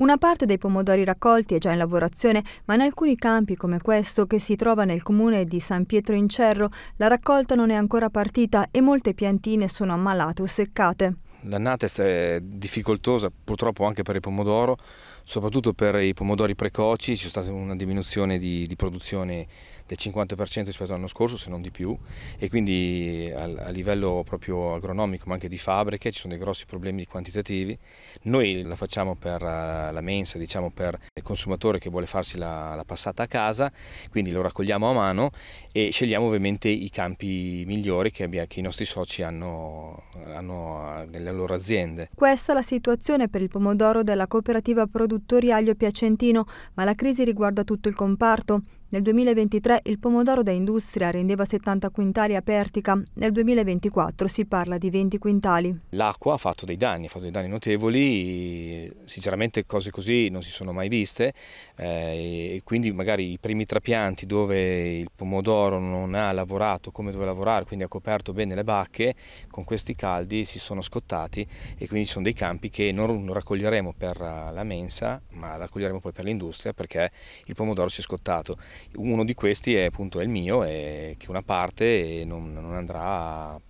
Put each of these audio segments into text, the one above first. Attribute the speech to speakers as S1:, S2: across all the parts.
S1: Una parte dei pomodori raccolti è già in lavorazione, ma in alcuni campi come questo, che si trova nel comune di San Pietro in Cerro, la raccolta non è ancora partita e molte piantine sono ammalate o seccate.
S2: L'annata è difficoltosa purtroppo anche per il pomodoro, soprattutto per i pomodori precoci c'è stata una diminuzione di, di produzione del 50% rispetto all'anno scorso, se non di più, e quindi a, a, livello proprio agronomico ma anche di fabbriche ci sono dei grossi problemi quantitativi. Noi la facciamo per eh, la mensa, diciamo per il consumatore che vuole farsi la, la passata a casa, quindi lo raccogliamo a mano e scegliamo ovviamente i campi migliori che, abbia, che i nostri soci hanno, hanno eh, nelle le loro aziende.
S1: Questa è la situazione per il pomodoro della cooperativa produttori Aglio Piacentino, ma la crisi riguarda tutto il comparto. Nel 2023 il pomodoro da industria rendeva 70 quintali a Pertica, nel 2024 si parla di 20 quintali.
S2: L'acqua ha fatto dei danni, ha fatto dei danni notevoli, sinceramente cose così non si sono mai viste, eh, quindi magari i primi trapianti dove il pomodoro non ha lavorato come doveva lavorare, quindi ha coperto bene le bacche, con questi caldi si sono scottati e quindi ci sono dei campi che non raccoglieremo per eh, la mensa ma raccoglieremo poi per l'industria perché il pomodoro si è scottato. Uno di questi è appunto il mio, e che una parte non, non andrà a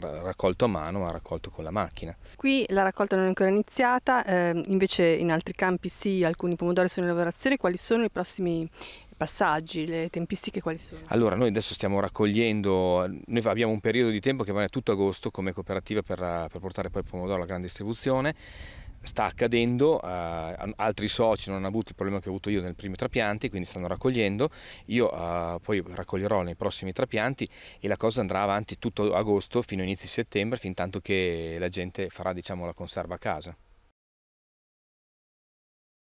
S2: raccolto a mano ma raccolto con la macchina.
S3: Qui la raccolta non è ancora iniziata, eh, invece in altri campi sì, alcuni pomodori sono in lavorazione, quali sono i prossimi passaggi, le tempistiche quali sono?
S2: Allora noi adesso stiamo raccogliendo, noi abbiamo un periodo di tempo che va tutto agosto come cooperativa per, per portare poi il pomodoro alla grande distribuzione, sta accadendo, uh, altri soci non hanno avuto il problema che ho avuto io nel primo trapianti, quindi stanno raccogliendo, io uh, poi raccoglierò nei prossimi trapianti e la cosa andrà avanti tutto agosto fino a inizio settembre, fin tanto che la gente farà diciamo, la conserva a casa.